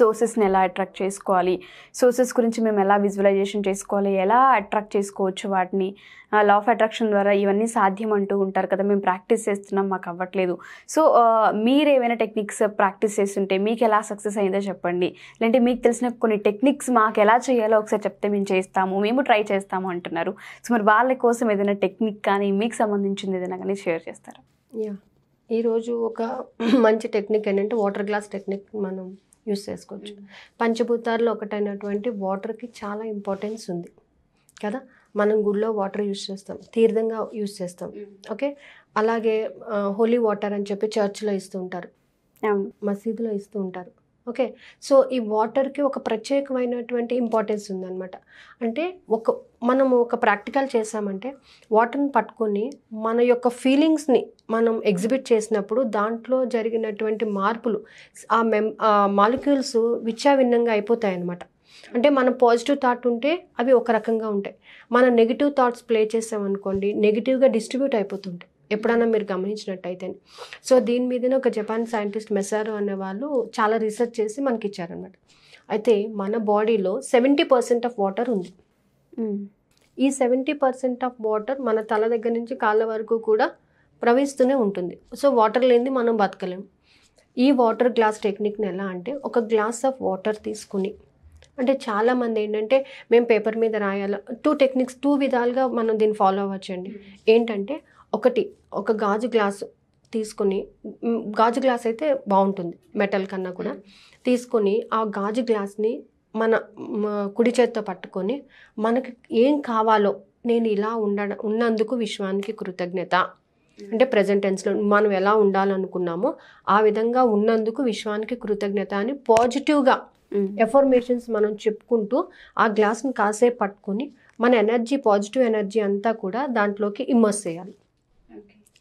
సోర్సెస్ని ఎలా అట్రాక్ట్ చేసుకోవాలి సోర్సెస్ గురించి మేము ఎలా విజువలైజేషన్ చేసుకోవాలి ఎలా అట్రాక్ట్ చేసుకోవచ్చు వాటిని లా ఆఫ్ అట్రాక్షన్ ద్వారా ఇవన్నీ సాధ్యం అంటూ ఉంటారు కదా మేము ప్రాక్టీస్ చేస్తున్నాం మాకు అవ్వట్లేదు సో మీరు ఏమైనా టెక్నిక్స్ ప్రాక్టీస్ చేస్తుంటే మీకు ఎలా సక్సెస్ అయిందో చెప్పండి లేదంటే మీకు తెలిసిన కొన్ని టెక్నిక్స్ మాకు ఎలా చేయాలో ఒకసారి చెప్తే మేము చేస్తాము మేము ట్రై చేస్తాము అంటున్నారు సో మరి వాళ్ళ కోసం ఏదైనా టెక్నిక్ కానీ మీకు సంబంధించింది ఏదైనా కానీ షేర్ చేస్తారా యా ఈరోజు ఒక మంచి టెక్నిక్ ఏంటంటే వాటర్ గ్లాస్ టెక్నిక్ మనం యూస్ చేసుకోవచ్చు పంచభూతాల్లో ఒకటైనటువంటి వాటర్కి చాలా ఇంపార్టెన్స్ ఉంది కదా మనం గుడిలో వాటర్ యూస్ చేస్తాం తీర్థంగా యూస్ చేస్తాం ఓకే అలాగే హోలీ వాటర్ అని చెప్పి చర్చ్లో ఇస్తూ ఉంటారు మసీదులో ఇస్తూ ఉంటారు ఓకే సో ఈ వాటర్కి ఒక ప్రత్యేకమైనటువంటి ఇంపార్టెన్స్ ఉందన్నమాట అంటే ఒక మనం ఒక ప్రాక్టికల్ చేసామంటే వాటర్ని పట్టుకొని మన యొక్క ఫీలింగ్స్ని మనం ఎగ్జిబిట్ చేసినప్పుడు దాంట్లో జరిగినటువంటి మార్పులు ఆ మెమ్ మాలిక్యూల్స్ విచ్చావిన్నంగా అయిపోతాయి అన్నమాట అంటే మనం పాజిటివ్ థాట్ ఉంటే అవి ఒక రకంగా ఉంటాయి మనం నెగిటివ్ థాట్స్ ప్లే చేసామనుకోండి నెగిటివ్గా డిస్ట్రిబ్యూట్ అయిపోతుంటాయి ఎప్పుడన్నా మీరు గమనించినట్టయితే సో దీని మీదనే ఒక జపాన్ సైంటిస్ట్ మెసారు అనే వాళ్ళు చాలా రీసెర్చ్ చేసి మనకి ఇచ్చారనమాట అయితే మన బాడీలో సెవెంటీ పర్సెంట్ ఆఫ్ వాటర్ ఉంది ఈ సెవెంటీ పర్సెంట్ ఆఫ్ వాటర్ మన తల దగ్గర నుంచి కాళ్ళ వరకు కూడా ప్రవహిస్తూనే ఉంటుంది సో వాటర్ లేనిది మనం బతకలేము ఈ వాటర్ గ్లాస్ టెక్నిక్ని ఎలా అంటే ఒక గ్లాస్ ఆఫ్ వాటర్ తీసుకుని అంటే చాలామంది ఏంటంటే మేము పేపర్ మీద రాయాలి టూ టెక్నిక్స్ టూ విధాలుగా మనం దీన్ని ఫాలో అవ్వచ్చండి ఏంటంటే ఒకటి ఒక గాజు గ్లాసు తీసుకొని గాజు గ్లాస్ అయితే బాగుంటుంది మెటల్ కన్నా కూడా తీసుకొని ఆ గాజు గ్లాస్ని మన కుడి చేత్తో పట్టుకొని మనకి ఏం కావాలో నేను ఇలా ఉండ ఉన్నందుకు విశ్వానికి కృతజ్ఞత అంటే ప్రజెంట్ టెన్స్లో మనం ఎలా ఉండాలనుకున్నామో ఆ విధంగా ఉన్నందుకు విశ్వానికి కృతజ్ఞత అని పాజిటివ్గా ఎఫర్మేషన్స్ మనం చెప్పుకుంటూ ఆ గ్లాస్ని కాసేపు పట్టుకొని మన ఎనర్జీ పాజిటివ్ ఎనర్జీ అంతా కూడా దాంట్లోకి ఇమ్మర్స్ చేయాలి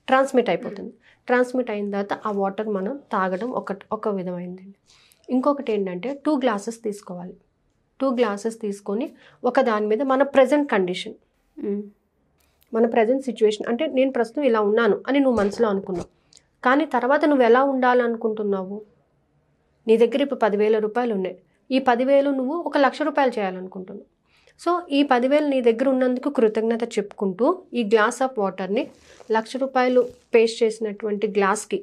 ట్రాన్స్మిట్ అయిపోతుంది ట్రాన్స్మిట్ అయిన తర్వాత ఆ వాటర్ మనం తాగడం ఒక ఒక విధమైంది ఇంకొకటి ఏంటంటే టూ గ్లాసెస్ తీసుకోవాలి టూ గ్లాసెస్ తీసుకొని ఒక దాని మీద మన ప్రజెంట్ కండిషన్ hmm. మన ప్రజెంట్ సిచ్యువేషన్ అంటే నేను ప్రస్తుతం ఇలా ఉన్నాను అని నువ్వు మనసులో అనుకున్నావు కానీ తర్వాత నువ్వు ఎలా ఉండాలనుకుంటున్నావు నీ దగ్గర ఇప్పుడు పదివేల రూపాయలు ఉన్నాయి ఈ పదివేలు నువ్వు ఒక లక్ష రూపాయలు చేయాలనుకుంటున్నావు సో ఈ పదివేలు నీ దగ్గర ఉన్నందుకు కృతజ్ఞత చెప్పుకుంటూ ఈ గ్లాస్ ఆఫ్ వాటర్ని లక్ష రూపాయలు పేస్ట్ చేసినటువంటి గ్లాస్కి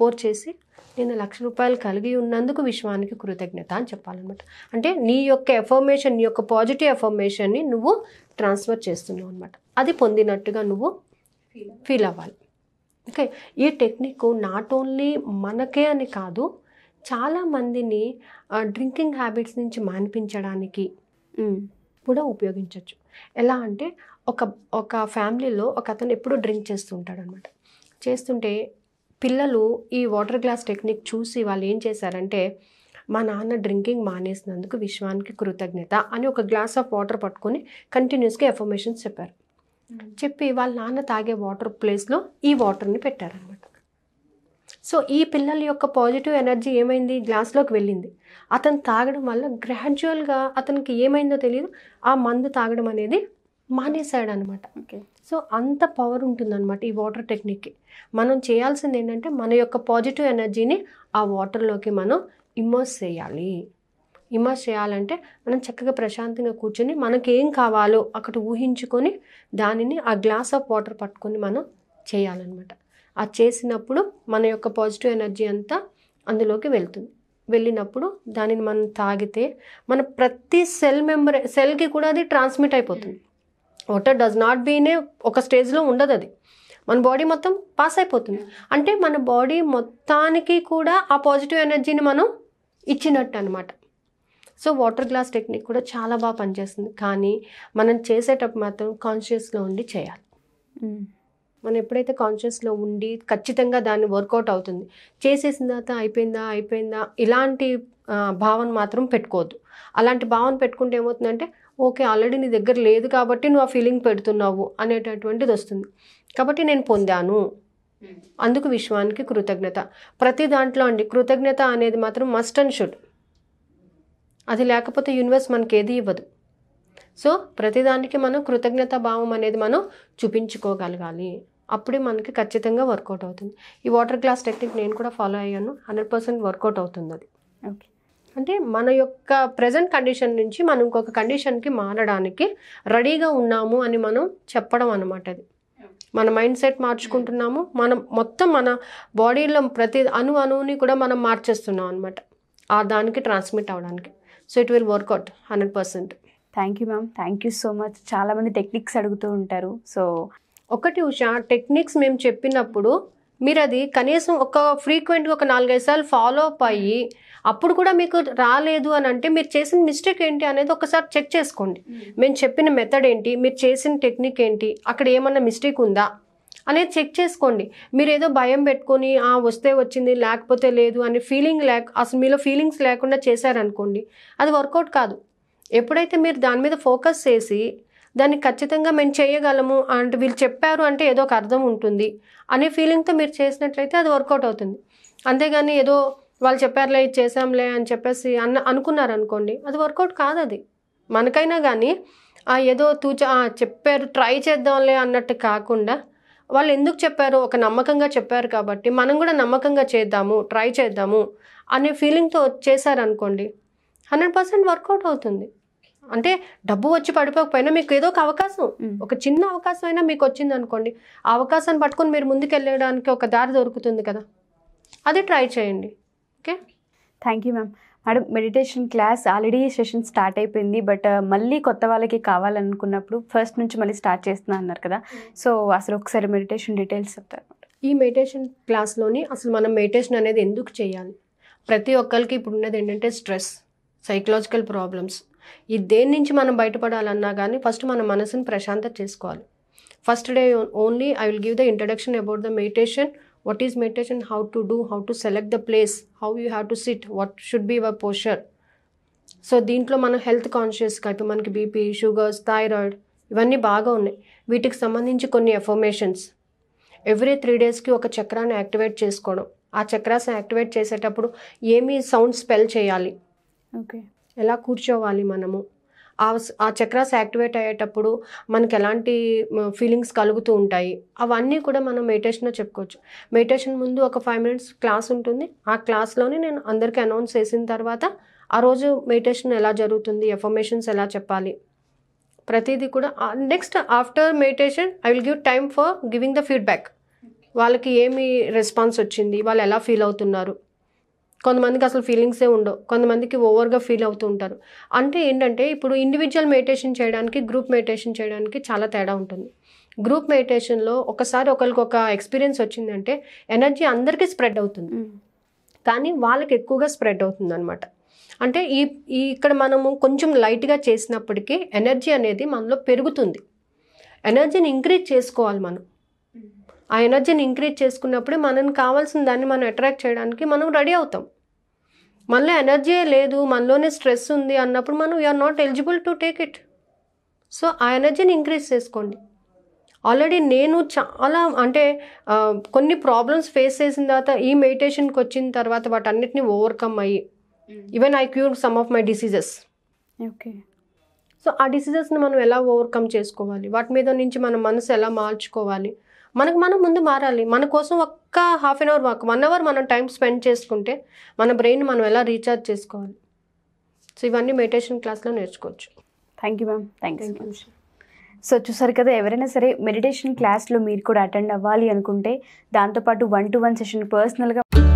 పోర్ చేసి నేను లక్ష రూపాయలు కలిగి ఉన్నందుకు విశ్వానికి కృతజ్ఞత అని చెప్పాలన్నమాట అంటే నీ యొక్క ఎఫర్మేషన్ నీ యొక్క పాజిటివ్ ఎఫర్మేషన్ని నువ్వు ట్రాన్స్ఫర్ చేస్తున్నావు అనమాట అది పొందినట్టుగా నువ్వు ఫీల్ అవ్వాలి ఓకే ఈ టెక్నిక్ నాట్ ఓన్లీ మనకే అని కాదు చాలామందిని డ్రింకింగ్ హ్యాబిట్స్ నుంచి మాన్పించడానికి కూడా ఉపయోగించవచ్చు ఎలా అంటే ఒక ఒక ఫ్యామిలీలో ఒక అతను ఎప్పుడూ డ్రింక్ చేస్తూ ఉంటాడు అనమాట చేస్తుంటే పిల్లలు ఈ వాటర్ గ్లాస్ టెక్నిక్ చూసి వాళ్ళు ఏం చేశారంటే మా నాన్న డ్రింకింగ్ మానేసినందుకు విశ్వానికి కృతజ్ఞత అని ఒక గ్లాస్ ఆఫ్ వాటర్ పట్టుకొని కంటిన్యూస్గా ఎఫర్మేషన్స్ చెప్పారు చెప్పి వాళ్ళ నాన్న తాగే వాటర్ ప్లేస్లో ఈ వాటర్ని పెట్టారనమాట సో ఈ పిల్లల యొక్క పాజిటివ్ ఎనర్జీ ఏమైంది గ్లాస్లోకి వెళ్ళింది అతను తాగడం వల్ల గ్రాడ్యువల్గా అతనికి ఏమైందో తెలియదు ఆ మందు తాగడం అనేది మానేశాడు అనమాట సో అంత పవర్ ఉంటుందన్నమాట ఈ వాటర్ టెక్నిక్కి మనం చేయాల్సింది ఏంటంటే మన యొక్క పాజిటివ్ ఎనర్జీని ఆ వాటర్లోకి మనం ఇమర్స్ చేయాలి ఇమర్స్ చేయాలంటే మనం చక్కగా ప్రశాంతంగా కూర్చొని మనకేం కావాలో అక్కడ ఊహించుకొని దానిని ఆ గ్లాస్ ఆఫ్ వాటర్ పట్టుకొని మనం చేయాలన్నమాట అది చేసినప్పుడు మన యొక్క పాజిటివ్ ఎనర్జీ అంతా అందులోకి వెళ్తుంది వెళ్ళినప్పుడు దానిని మనం తాగితే మన ప్రతి సెల్ మెంబర్ సెల్కి కూడా అది ట్రాన్స్మిట్ అయిపోతుంది వాటర్ డస్ నాట్ బీనే ఒక స్టేజ్లో ఉండదు అది మన బాడీ మొత్తం పాస్ అయిపోతుంది అంటే మన బాడీ మొత్తానికి కూడా ఆ పాజిటివ్ ఎనర్జీని మనం ఇచ్చినట్టు అనమాట సో వాటర్ గ్లాస్ టెక్నిక్ కూడా చాలా బాగా పనిచేస్తుంది కానీ మనం చేసేటప్పుడు మాత్రం కాన్షియస్గా ఉండి చేయాలి hmm. మనం ఎప్పుడైతే కాన్షియస్లో ఉండి ఖచ్చితంగా దాన్ని వర్కౌట్ అవుతుంది చేసేసిన తర్వాత అయిపోయిందా అయిపోయిందా ఇలాంటి భావన మాత్రం పెట్టుకోవద్దు అలాంటి భావన పెట్టుకుంటే ఏమవుతుందంటే ఓకే ఆల్రెడీ నీ దగ్గర లేదు కాబట్టి నువ్వు ఆ ఫీలింగ్ పెడుతున్నావు అనేటటువంటిది వస్తుంది కాబట్టి నేను పొందాను hmm. అందుకు విశ్వానికి కృతజ్ఞత ప్రతి దాంట్లో అండి కృతజ్ఞత అనేది మాత్రం మస్ట్ అండ్ షుడ్ అది లేకపోతే యూనివర్స్ మనకి ఏది ఇవ్వదు సో ప్రతిదానికి మనం కృతజ్ఞత భావం అనేది మనం చూపించుకోగలగాలి అప్పుడే మనకి ఖచ్చితంగా వర్కౌట్ అవుతుంది ఈ వాటర్ గ్లాస్ టెక్నిక్ నేను కూడా ఫాలో అయ్యాను హండ్రెడ్ పర్సెంట్ వర్కౌట్ అవుతుంది అది ఓకే అంటే మన యొక్క ప్రజెంట్ కండిషన్ నుంచి మనం ఇంకొక కండిషన్కి మారడానికి రెడీగా ఉన్నాము అని మనం చెప్పడం అనమాట అది మన మైండ్ సెట్ మార్చుకుంటున్నాము మనం మొత్తం మన బాడీలో ప్రతి అణు అణువుని కూడా మనం మార్చేస్తున్నాం అనమాట ఆ దానికి ట్రాన్స్మిట్ అవ్వడానికి so it will work out hundred percent thank you ma'am thank you so much చాలామంది టెక్నిక్స్ అడుగుతూ ఉంటారు సో ఒకటి ఉషా టెక్నిక్స్ మేము చెప్పినప్పుడు మీరు అది కనీసం ఒక ఫ్రీక్వెంట్గా ఒక నాలుగైదు సార్లు ఫాలో అప్ అయ్యి అప్పుడు కూడా మీకు రాలేదు అని అంటే మీరు చేసిన మిస్టేక్ ఏంటి అనేది ఒకసారి చెక్ చేసుకోండి hmm. మేము చెప్పిన మెథడ్ ఏంటి మీరు చేసిన టెక్నిక్ ఏంటి అక్కడ ఏమన్నా మిస్టేక్ ఉందా అనేది చెక్ చేసుకోండి మీరు ఏదో భయం పెట్టుకొని వస్తే వచ్చింది లేకపోతే లేదు అనే ఫీలింగ్ లేక అసలు మీలో ఫీలింగ్స్ లేకుండా చేశారనుకోండి అది వర్కౌట్ కాదు ఎప్పుడైతే మీరు దాని మీద ఫోకస్ చేసి దాన్ని ఖచ్చితంగా మేము చేయగలము అంటే వీళ్ళు చెప్పారు అంటే ఏదో ఒక అర్థం ఉంటుంది అనే ఫీలింగ్తో మీరు చేసినట్లయితే అది వర్కౌట్ అవుతుంది అంతేగాని ఏదో వాళ్ళు చెప్పారులే ఇది చేసాంలే అని చెప్పేసి అన్న అనుకున్నారనుకోండి అది వర్కౌట్ కాదు అది మనకైనా కానీ ఆ ఏదో తూచ చెప్పారు ట్రై చేద్దాంలే అన్నట్టు కాకుండా వాళ్ళు ఎందుకు చెప్పారు ఒక నమ్మకంగా చెప్పారు కాబట్టి మనం కూడా నమ్మకంగా చేద్దాము ట్రై చేద్దాము అనే ఫీలింగ్తో చేశారనుకోండి హండ్రెడ్ పర్సెంట్ వర్కౌట్ అవుతుంది అంటే డబ్బు వచ్చి పడిపోకపోయినా మీకు ఏదో ఒక అవకాశం ఒక చిన్న అవకాశం అయినా మీకు వచ్చింది అనుకోండి ఆ అవకాశాన్ని పట్టుకొని మీరు ముందుకు వెళ్ళడానికి ఒక దారి దొరుకుతుంది కదా అది ట్రై చేయండి okay thank you ma'am madam meditation class already session start అయిపోయింది బట్ uh, మళ్ళీ కొత్త వాళ్ళకి కావాలనుకున్నప్పుడు ఫస్ట్ నుంచి మళ్ళీ స్టార్ట్ చేస్తున్నా అన్నారు కదా సో hmm. అసలు ఒకసారి మెడిటేషన్ డీటెయిల్స్ చెప్తారు ఈ మెడిటేషన్ క్లాస్లోని అసలు మనం మెడిటేషన్ అనేది ఎందుకు చేయాలి ప్రతి ఒక్కరికి ఇప్పుడు ఉన్నది ఏంటంటే స్ట్రెస్ సైకలాజికల్ ప్రాబ్లమ్స్ ఈ దేని నుంచి మనం బయటపడాలన్నా కానీ ఫస్ట్ మన మనసుని ప్రశాంతత చేసుకోవాలి first day only I will give the introduction about the meditation what is meditation how to do how to select the place how you have to sit what should be your posture so దీంట్లో మనం health కాన్షియస్గా ఇప్పుడు మనకి BP sugars thyroid ఇవన్నీ బాగా ఉన్నాయి వీటికి సంబంధించి కొన్ని ఎఫర్మేషన్స్ ఎవ్రీ త్రీ డేస్కి ఒక చక్రాన్ని యాక్టివేట్ చేసుకోవడం ఆ చక్రాస్ని యాక్టివేట్ చేసేటప్పుడు ఏమి సౌండ్ స్పెల్ చేయాలి ఓకే ఎలా కూర్చోవాలి మనము ఆ ఆ చక్రాస్ యాక్టివేట్ అయ్యేటప్పుడు మనకి ఎలాంటి ఫీలింగ్స్ కలుగుతూ ఉంటాయి అవన్నీ కూడా మనం మెడిటేషన్లో చెప్పుకోవచ్చు మెడిటేషన్ ముందు ఒక ఫైవ్ మినిట్స్ క్లాస్ ఉంటుంది ఆ క్లాస్లోనే నేను అందరికీ అనౌన్స్ చేసిన తర్వాత ఆ రోజు మెడిటేషన్ ఎలా జరుగుతుంది ఎఫర్మేషన్స్ ఎలా చెప్పాలి ప్రతిదీ కూడా next after meditation I will give time for giving the feedback వాళ్ళకి ఏమి రెస్పాన్స్ వచ్చింది వాళ్ళు ఎలా ఫీల్ అవుతున్నారు కొంతమందికి అసలు ఫీలింగ్సే ఉండవు కొంతమందికి ఓవర్గా ఫీల్ అవుతూ ఉంటారు అంటే ఏంటంటే ఇప్పుడు ఇండివిజువల్ మెడిటేషన్ చేయడానికి గ్రూప్ మెడిటేషన్ చేయడానికి చాలా తేడా ఉంటుంది గ్రూప్ మెడిటేషన్లో ఒకసారి ఒకరికి ఒక ఎక్స్పీరియన్స్ వచ్చిందంటే ఎనర్జీ అందరికీ స్ప్రెడ్ అవుతుంది కానీ వాళ్ళకి ఎక్కువగా స్ప్రెడ్ అవుతుంది అనమాట అంటే ఈ ఇక్కడ మనము కొంచెం లైట్గా చేసినప్పటికీ ఎనర్జీ అనేది మనలో పెరుగుతుంది ఎనర్జీని ఇంక్రీజ్ చేసుకోవాలి మనం ఆ ఎనర్జీని ఇంక్రీజ్ చేసుకున్నప్పుడే మనకు కావాల్సిన దాన్ని మనం అట్రాక్ట్ చేయడానికి మనం రెడీ అవుతాం మనలో ఎనర్జీ లేదు మనలోనే స్ట్రెస్ ఉంది అన్నప్పుడు మనం you're not eligible to take it so ఆ ఎనర్జీని ఇంక్రీజ్ చేసుకోండి ఆల్రెడీ నేను చాలా అంటే కొన్ని ప్రాబ్లమ్స్ ఫేస్ చేసిన తర్వాత ఈ మెడిటేషన్కి వచ్చిన తర్వాత వాటన్నిటిని ఓవర్కమ్ అయ్యి hmm. Even I cure some of my diseases okay so ఆ డిసీజెస్ని మనం ఎలా ఓవర్కమ్ చేసుకోవాలి వాటి మీద నుంచి మన మనసు ఎలా మార్చుకోవాలి మనకు మనం ముందు మారాలి మన కోసం ఒక్క హాఫ్ అన్ అవర్ ఒక వన్ అవర్ మనం టైం స్పెండ్ చేసుకుంటే మన బ్రెయిన్ మనం ఎలా రీఛార్జ్ చేసుకోవాలి సో ఇవన్నీ మెడిటేషన్ క్లాస్లో నేర్చుకోవచ్చు thank you ma'am thank you so చూసారు కదా ఎవరైనా సరే మెడిటేషన్ క్లాస్లో మీరు కూడా అటెండ్ అవ్వాలి అనుకుంటే దాంతోపాటు వన్ టు వన్ సెషన్ పర్సనల్గా